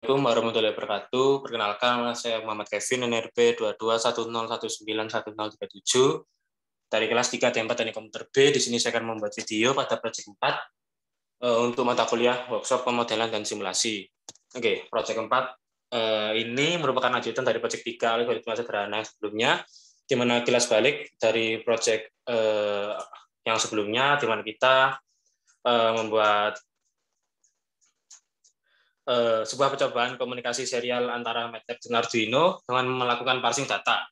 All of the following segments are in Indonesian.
Assalamualaikum warahmatullahi wabarakatuh. Perkenalkan, saya Muhammad Kevin, NRP 2210191037 dari kelas 3 tempat Teknik Komputer B. Di sini saya akan membuat video pada proyek 4 eh, untuk mata kuliah workshop pemodelan dan simulasi. Oke, okay, proyek 4 ini merupakan lanjutan dari proyek 3 algoritma sederhana yang sebelumnya, di mana kilas balik dari proyek eh, yang sebelumnya, di mana kita eh, membuat Eh, sebuah percobaan komunikasi serial antara MATLAB dan Arduino dengan melakukan parsing data.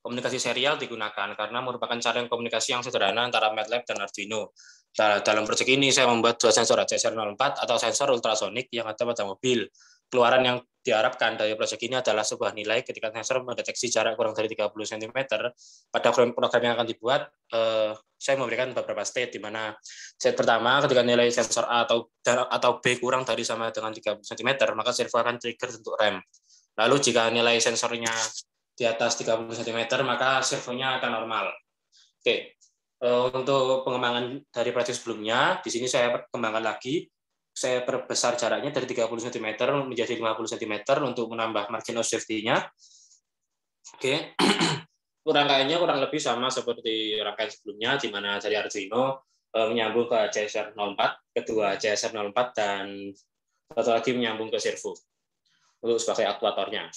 Komunikasi serial digunakan karena merupakan cara yang komunikasi yang sederhana antara MATLAB dan Arduino. dalam proyek ini saya membuat dua sensor HCSR04 atau sensor ultrasonik yang ada pada mobil. Keluaran yang diharapkan dari proyek ini adalah sebuah nilai ketika sensor mendeteksi jarak kurang dari 30 cm pada program yang akan dibuat eh, saya memberikan beberapa state di mana state pertama ketika nilai sensor A atau atau B kurang dari sama dengan 30 cm maka servo akan trigger untuk rem lalu jika nilai sensornya di atas 30 cm maka servonya akan normal oke eh, untuk pengembangan dari proyek sebelumnya di sini saya kembangkan lagi saya perbesar jaraknya dari 30 cm menjadi 50 cm untuk menambah margin of safety-nya. Oke. Okay. Rangkaiannya kurang lebih sama seperti rangkaian sebelumnya di mana dari Arduino eh, menyambung ke CSR04, kedua CSR04 dan satu lagi menyambung ke servo untuk sebagai aktuatornya.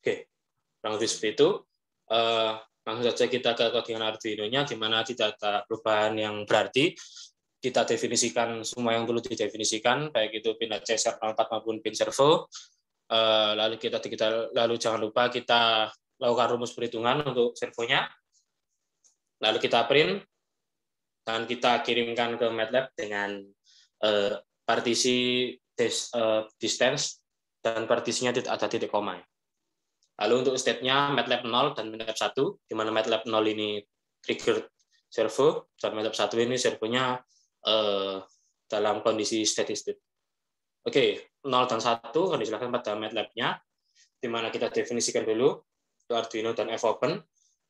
Oke, kurang lebih seperti itu. Eh, langsung saja kita ke kodingan Arduino-nya, di mana tidak ada perubahan yang berarti kita definisikan semua yang perlu didefinisikan baik itu pin CSR 04 maupun pin servo eh, lalu kita, kita lalu jangan lupa kita lakukan rumus perhitungan untuk servonya lalu kita print dan kita kirimkan ke MATLAB dengan eh, partisi eh, distance dan partisinya tidak ada titik koma lalu untuk state nya MATLAB 0 dan MATLAB 1 di mana MATLAB 0 ini trigger servo dan MATLAB 1 ini servonya Eh, dalam kondisi steady state. Oke, okay, 0 dan 1 akan dijelaskan pada MATLAB-nya, di mana kita definisikan dulu Arduino dan fopen,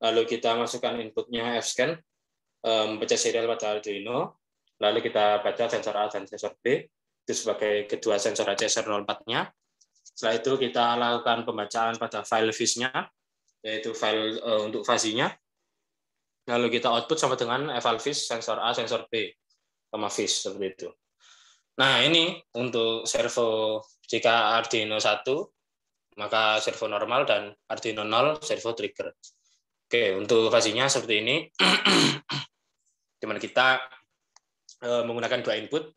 lalu kita masukkan inputnya fscan, eh, membaca serial pada Arduino, lalu kita baca sensor A dan sensor B, itu sebagai kedua sensor ACSR04-nya. Setelah itu kita lakukan pembacaan pada file vis-nya, yaitu file uh, untuk fasinya. Lalu kita output sama dengan evalvis sensor A, sensor B sama fish seperti itu. Nah, ini untuk servo jika Arduino 1 maka servo normal dan Arduino 0 servo trigger. Oke, untuk kasihnya seperti ini. teman kita e, menggunakan dua input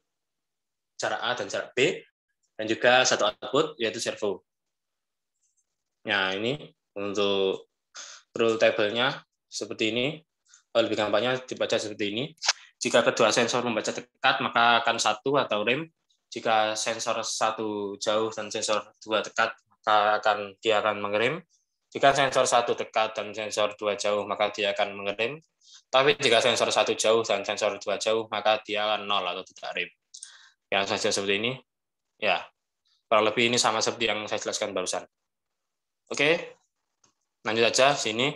cara A dan cara B dan juga satu output yaitu servo. Nah, ini untuk rule table-nya seperti ini. Lebih gampangnya dibaca seperti ini. Jika kedua sensor membaca dekat, maka akan satu atau rem. Jika sensor satu jauh dan sensor dua dekat, maka akan dia akan mengerim. Jika sensor satu dekat dan sensor dua jauh, maka dia akan mengerim. Tapi jika sensor satu jauh dan sensor dua jauh, maka dia akan nol atau tidak rem. Yang saja seperti ini. Ya, kurang lebih ini sama seperti yang saya jelaskan barusan. Oke, lanjut aja sini.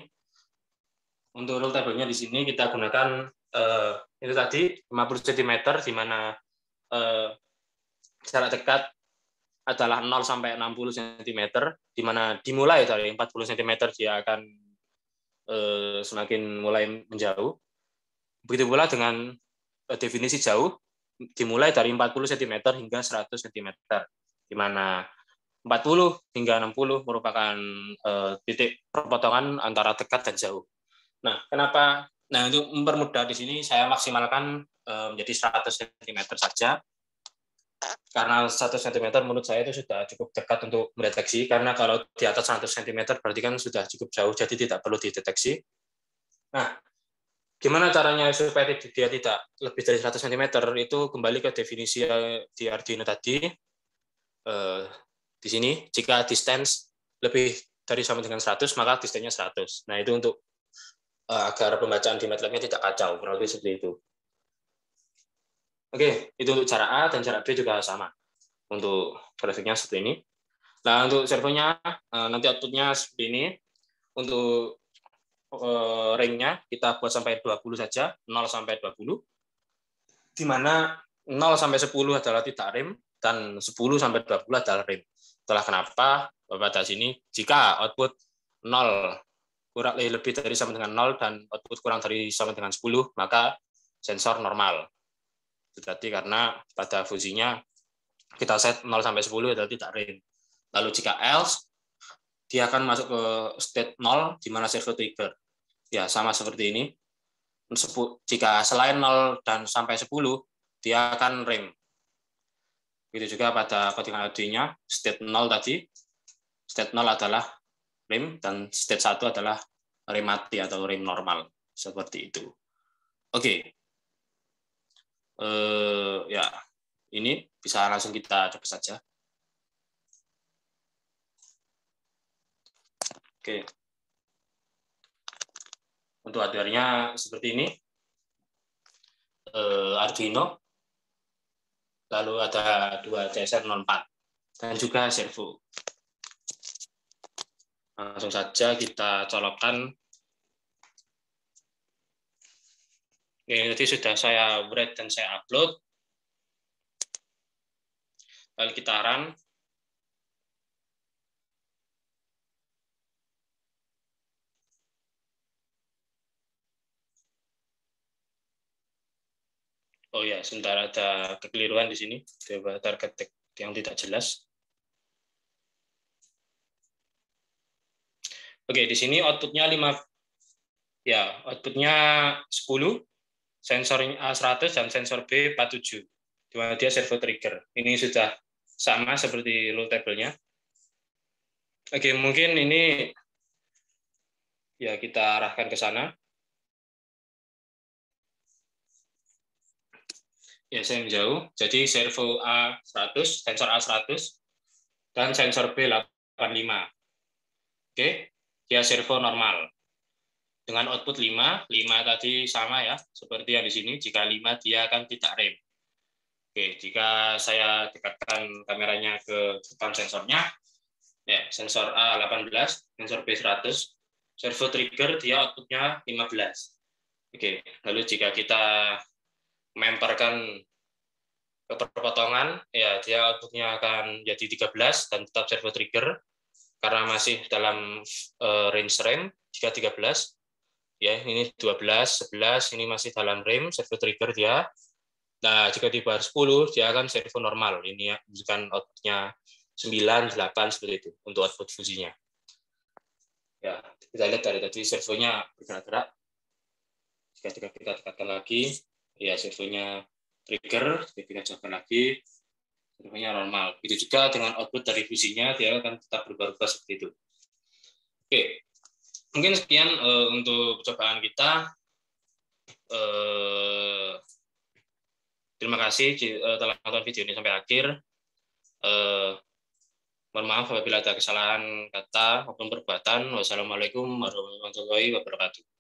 Untuk rule tabelnya di sini kita gunakan uh, itu tadi 50 cm di mana uh, jarak dekat adalah 0 sampai 60 cm di mana dimulai dari 40 cm dia akan uh, semakin mulai menjauh. Begitu pula dengan uh, definisi jauh dimulai dari 40 cm hingga 100 cm di mana 40 hingga 60 merupakan uh, titik perpotongan antara dekat dan jauh. Nah, kenapa Nah, untuk mempermudah di sini saya maksimalkan eh, menjadi 100 cm saja. Karena 100 cm menurut saya itu sudah cukup dekat untuk mendeteksi, karena kalau di atas 100 cm berarti kan sudah cukup jauh, jadi tidak perlu dideteksi. Nah, gimana caranya supaya dia tidak lebih dari 100 cm itu kembali ke definisi eh, di Arduino tadi. Eh, di sini, jika distance lebih dari sama dengan 100, maka distance-nya 100. Nah, itu untuk Eh, agar pembacaan di MATLAB-nya tidak kacau, kurang lebih seperti itu. Oke, itu untuk cara A dan cara B juga sama. Untuk grafiknya seperti ini. Nah, untuk servonya eh, nanti outputnya seperti ini. Untuk eh, ringnya kita buat sampai 20 saja, 0 sampai 20. Di mana 0 sampai 10 adalah tidak rem dan 10 sampai 20 adalah rem. Itulah kenapa Bapak di sini jika output 0 kurang eh, lebih dari sama dengan 0 dan output kurang dari sama dengan 10, maka sensor normal. Itu karena pada fungsinya kita set 0 sampai 10 adalah tidak ring. Lalu jika else, dia akan masuk ke state 0 di mana servo trigger. Ya, sama seperti ini. Jika selain 0 dan sampai 10, dia akan ring. Begitu juga pada kodingan LD-nya, state 0 tadi. State 0 adalah rem dan state satu adalah rem mati atau rem normal seperti itu. Oke. Okay. Uh, eh, ya, ini bisa langsung kita coba saja. Oke. Okay. Untuk hardware-nya seperti ini. Uh, Arduino. Lalu ada dua CSR04 dan juga servo. Langsung saja kita colokan. Ini tadi sudah saya bread dan saya upload. Lalu kita run. Oh ya, sebentar ada kekeliruan di sini. Coba target yang tidak jelas. Oke, di sini outputnya 5 ya, outputnya 10, sensor eh, A100 dan sensor B47. Di mana dia servo trigger. Ini sudah sama seperti low table-nya. Oke, mungkin ini ya kita arahkan ke sana. Ya, saya menjauh. Jadi servo A100, sensor A100 dan sensor B85. Oke dia servo normal. Dengan output 5, 5 tadi sama ya, seperti yang di sini, jika 5 dia akan tidak rem. Oke, jika saya dekatkan kameranya ke depan sensornya, ya, sensor A18, sensor B100, servo trigger dia outputnya 15. Oke, lalu jika kita memperkan ke perpotongan, ya dia outputnya akan jadi 13 dan tetap servo trigger karena masih dalam uh, range RAM jika 13 ya ini 12 11 ini masih dalam RAM servo trigger dia nah jika di bar 10 dia akan servo normal ini ya bukan outputnya 9 8 seperti itu untuk output fusinya ya kita lihat dari tadi servonya bergerak-gerak jika kita, kita tekan lagi ya servonya trigger kita coba lagi sebenarnya normal. itu juga dengan output dari visinya, dia akan tetap berubah-ubah seperti itu. Oke, mungkin sekian uh, untuk percobaan kita. Uh, terima kasih uh, telah menonton video ini sampai akhir. Uh, mohon maaf apabila ada kesalahan kata maupun perbuatan. Wassalamualaikum warahmatullahi wabarakatuh.